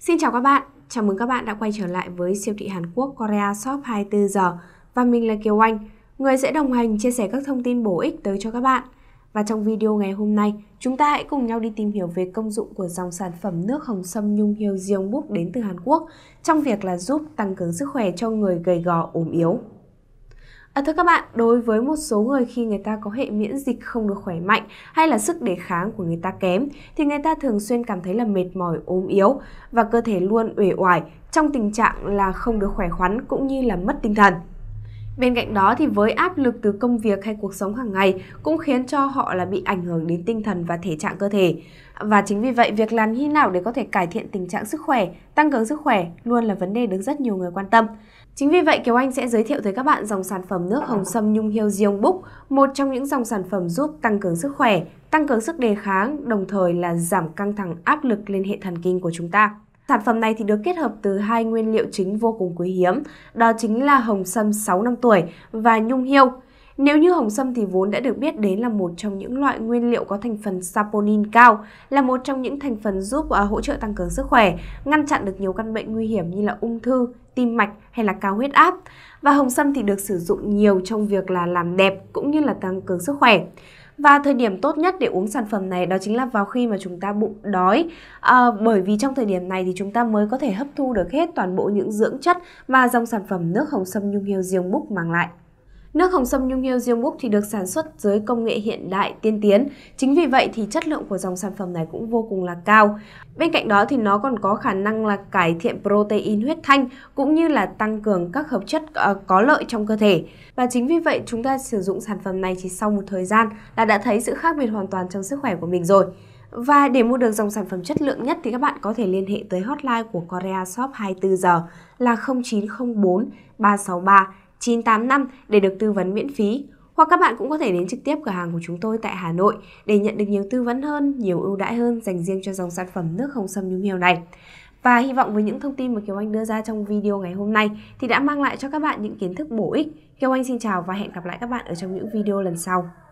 Xin chào các bạn, chào mừng các bạn đã quay trở lại với siêu thị Hàn Quốc Korea Shop 24 giờ và mình là Kiều Anh, người sẽ đồng hành chia sẻ các thông tin bổ ích tới cho các bạn. Và trong video ngày hôm nay, chúng ta hãy cùng nhau đi tìm hiểu về công dụng của dòng sản phẩm nước hồng sâm nhung hiêu Jeongbuk đến từ Hàn Quốc trong việc là giúp tăng cường sức khỏe cho người gầy gò ốm yếu. À, thưa các bạn, đối với một số người khi người ta có hệ miễn dịch không được khỏe mạnh hay là sức đề kháng của người ta kém thì người ta thường xuyên cảm thấy là mệt mỏi, ốm yếu và cơ thể luôn uể oải trong tình trạng là không được khỏe khoắn cũng như là mất tinh thần. Bên cạnh đó thì với áp lực từ công việc hay cuộc sống hàng ngày cũng khiến cho họ là bị ảnh hưởng đến tinh thần và thể trạng cơ thể. Và chính vì vậy, việc làm như nào để có thể cải thiện tình trạng sức khỏe, tăng cường sức khỏe luôn là vấn đề được rất nhiều người quan tâm. Chính vì vậy, Kiều Anh sẽ giới thiệu tới các bạn dòng sản phẩm nước hồng sâm nhung hiêu Diong Búc, một trong những dòng sản phẩm giúp tăng cường sức khỏe, tăng cường sức đề kháng, đồng thời là giảm căng thẳng áp lực lên hệ thần kinh của chúng ta. Sản phẩm này thì được kết hợp từ hai nguyên liệu chính vô cùng quý hiếm, đó chính là hồng sâm 6 năm tuổi và nhung hiêu. Nếu như hồng sâm thì vốn đã được biết đến là một trong những loại nguyên liệu có thành phần saponin cao, là một trong những thành phần giúp à, hỗ trợ tăng cường sức khỏe, ngăn chặn được nhiều căn bệnh nguy hiểm như là ung thư, tim mạch hay là cao huyết áp. Và hồng sâm thì được sử dụng nhiều trong việc là làm đẹp cũng như là tăng cường sức khỏe. Và thời điểm tốt nhất để uống sản phẩm này đó chính là vào khi mà chúng ta bụng đói à, Bởi vì trong thời điểm này thì chúng ta mới có thể hấp thu được hết toàn bộ những dưỡng chất mà dòng sản phẩm nước hồng sâm nhung hươu riêng búc mang lại Nước hồng sâm nhung yêu riêng Búc thì được sản xuất dưới công nghệ hiện đại tiên tiến. Chính vì vậy thì chất lượng của dòng sản phẩm này cũng vô cùng là cao. Bên cạnh đó thì nó còn có khả năng là cải thiện protein huyết thanh cũng như là tăng cường các hợp chất ờ, có lợi trong cơ thể. Và chính vì vậy chúng ta sử dụng sản phẩm này chỉ sau một thời gian là đã thấy sự khác biệt hoàn toàn trong sức khỏe của mình rồi. Và để mua được dòng sản phẩm chất lượng nhất thì các bạn có thể liên hệ tới hotline của Korea Shop 24 giờ là 0904 363 985 để được tư vấn miễn phí. Hoặc các bạn cũng có thể đến trực tiếp cửa hàng của chúng tôi tại Hà Nội để nhận được nhiều tư vấn hơn, nhiều ưu đãi hơn dành riêng cho dòng sản phẩm nước không xâm nhung heo này. Và hy vọng với những thông tin mà Kiều Anh đưa ra trong video ngày hôm nay thì đã mang lại cho các bạn những kiến thức bổ ích. Kiều Anh xin chào và hẹn gặp lại các bạn ở trong những video lần sau.